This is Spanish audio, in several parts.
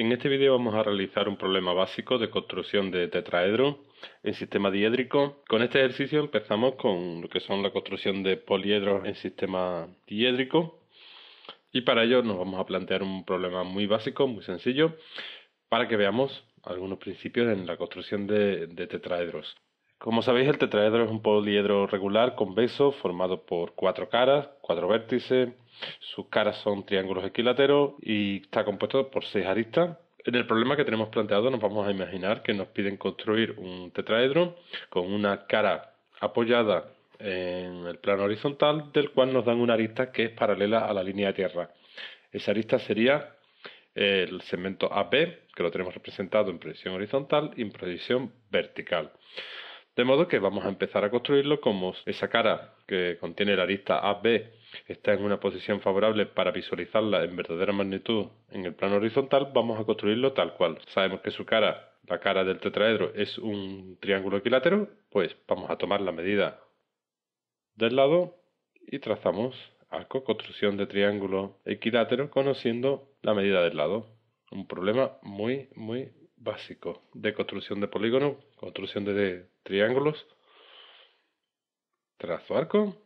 En este vídeo vamos a realizar un problema básico de construcción de tetraedro en sistema diédrico. Con este ejercicio empezamos con lo que son la construcción de poliedros en sistema diédrico y para ello nos vamos a plantear un problema muy básico, muy sencillo, para que veamos algunos principios en la construcción de tetraedros. Como sabéis, el tetraedro es un poliedro regular convexo formado por cuatro caras, cuatro vértices, sus caras son triángulos equiláteros y está compuesto por seis aristas. En el problema que tenemos planteado nos vamos a imaginar que nos piden construir un tetraedro con una cara apoyada en el plano horizontal del cual nos dan una arista que es paralela a la línea de tierra. Esa arista sería el segmento AB, que lo tenemos representado en proyección horizontal y en proyección vertical. De modo que vamos a empezar a construirlo como esa cara que contiene la arista AB está en una posición favorable para visualizarla en verdadera magnitud en el plano horizontal, vamos a construirlo tal cual. Sabemos que su cara, la cara del tetraedro, es un triángulo equilátero, pues vamos a tomar la medida del lado y trazamos arco, construcción de triángulo equilátero, conociendo la medida del lado. Un problema muy, muy básico de construcción de polígono, construcción de triángulos. Trazo arco,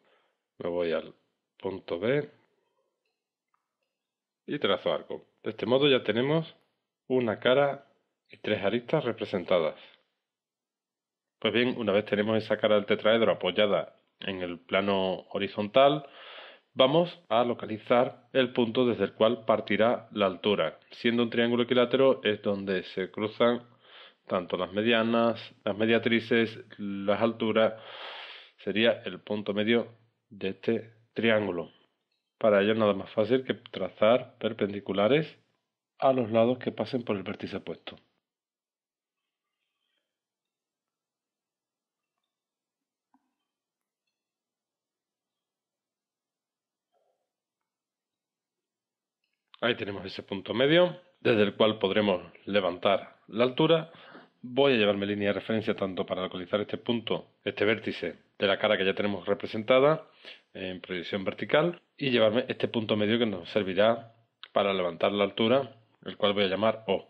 me voy al punto B y trazo arco. De este modo ya tenemos una cara y tres aristas representadas. Pues bien, una vez tenemos esa cara del tetraedro apoyada en el plano horizontal, Vamos a localizar el punto desde el cual partirá la altura. Siendo un triángulo equilátero es donde se cruzan tanto las medianas, las mediatrices, las alturas. Sería el punto medio de este triángulo. Para ello nada más fácil que trazar perpendiculares a los lados que pasen por el vértice opuesto. Ahí tenemos ese punto medio, desde el cual podremos levantar la altura. Voy a llevarme línea de referencia tanto para localizar este punto, este vértice de la cara que ya tenemos representada en proyección vertical y llevarme este punto medio que nos servirá para levantar la altura, el cual voy a llamar O.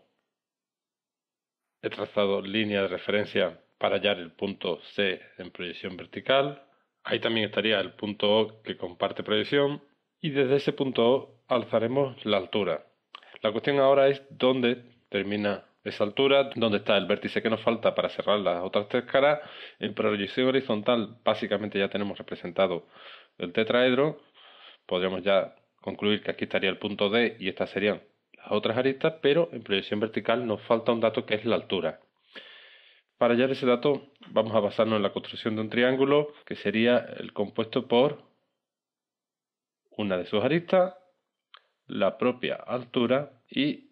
He trazado línea de referencia para hallar el punto C en proyección vertical. Ahí también estaría el punto O que comparte proyección y desde ese punto alzaremos la altura. La cuestión ahora es dónde termina esa altura, dónde está el vértice que nos falta para cerrar las otras tres caras. En proyección horizontal básicamente ya tenemos representado el tetraedro. Podríamos ya concluir que aquí estaría el punto D y estas serían las otras aristas, pero en proyección vertical nos falta un dato que es la altura. Para hallar ese dato vamos a basarnos en la construcción de un triángulo que sería el compuesto por una de sus aristas, la propia altura y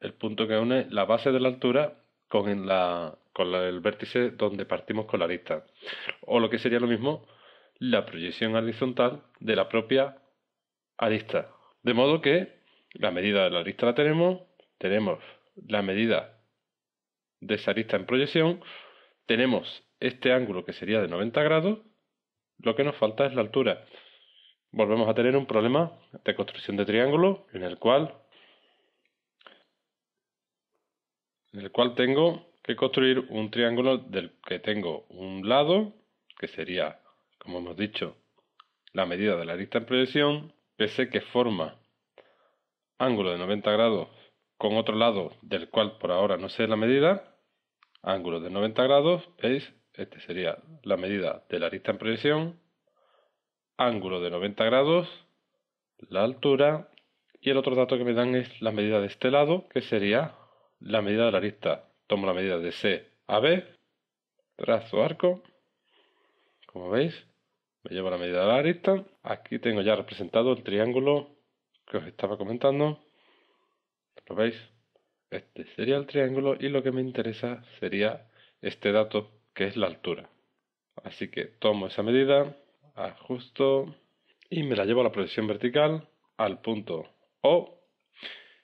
el punto que une la base de la altura con, el vértice donde partimos con la arista. O lo que sería lo mismo, la proyección horizontal de la propia arista. De modo que la medida de la arista la tenemos, tenemos la medida de esa arista en proyección, tenemos este ángulo que sería de 90 grados, lo que nos falta es la altura volvemos a tener un problema de construcción de triángulo en el cual en el cual tengo que construir un triángulo del que tengo un lado que sería como hemos dicho la medida de la arista en proyección pese que forma ángulo de 90 grados con otro lado del cual por ahora no sé la medida ángulo de 90 grados veis este sería la medida de la arista en proyección ángulo de 90 grados, la altura y el otro dato que me dan es la medida de este lado, que sería la medida de la arista. Tomo la medida de C a B, trazo arco, como veis, me llevo la medida de la arista. Aquí tengo ya representado el triángulo que os estaba comentando. ¿Lo veis? Este sería el triángulo y lo que me interesa sería este dato, que es la altura. Así que tomo esa medida, ajusto y me la llevo a la proyección vertical al punto O.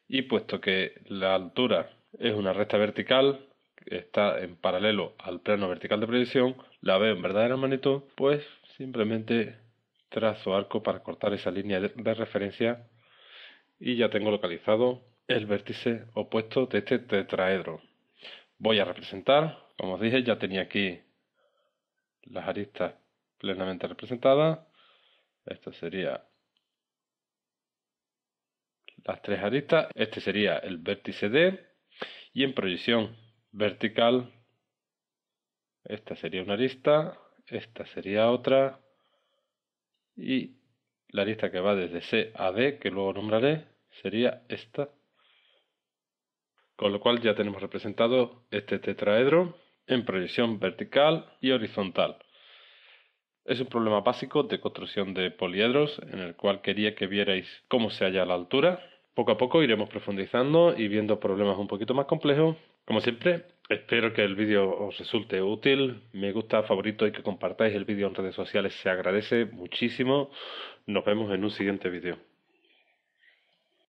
Y puesto que la altura es una recta vertical, está en paralelo al plano vertical de proyección, la veo en verdadera magnitud, pues simplemente trazo arco para cortar esa línea de referencia y ya tengo localizado el vértice opuesto de este tetraedro. Voy a representar, como os dije, ya tenía aquí las aristas plenamente representada. Esta sería las tres aristas. Este sería el vértice D. Y en proyección vertical, esta sería una arista, esta sería otra. Y la arista que va desde C a D, que luego nombraré, sería esta. Con lo cual ya tenemos representado este tetraedro en proyección vertical y horizontal. Es un problema básico de construcción de poliedros en el cual quería que vierais cómo se halla la altura. Poco a poco iremos profundizando y viendo problemas un poquito más complejos. Como siempre, espero que el vídeo os resulte útil. Me gusta, favorito y que compartáis el vídeo en redes sociales se agradece muchísimo. Nos vemos en un siguiente vídeo.